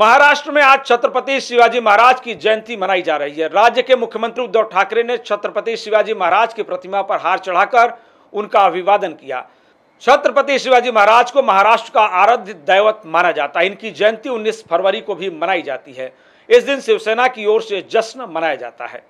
महाराष्ट्र में आज छत्रपति शिवाजी महाराज की जयंती मनाई जा रही है राज्य के मुख्यमंत्री उद्धव ठाकरे ने छत्रपति शिवाजी महाराज की प्रतिमा पर हार चढ़ाकर उनका अभिवादन किया छत्रपति शिवाजी महाराज को महाराष्ट्र का आराध्य दैवत माना जाता है इनकी जयंती 19 फरवरी को भी मनाई जाती है इस दिन शिवसेना की ओर से जश्न मनाया जाता है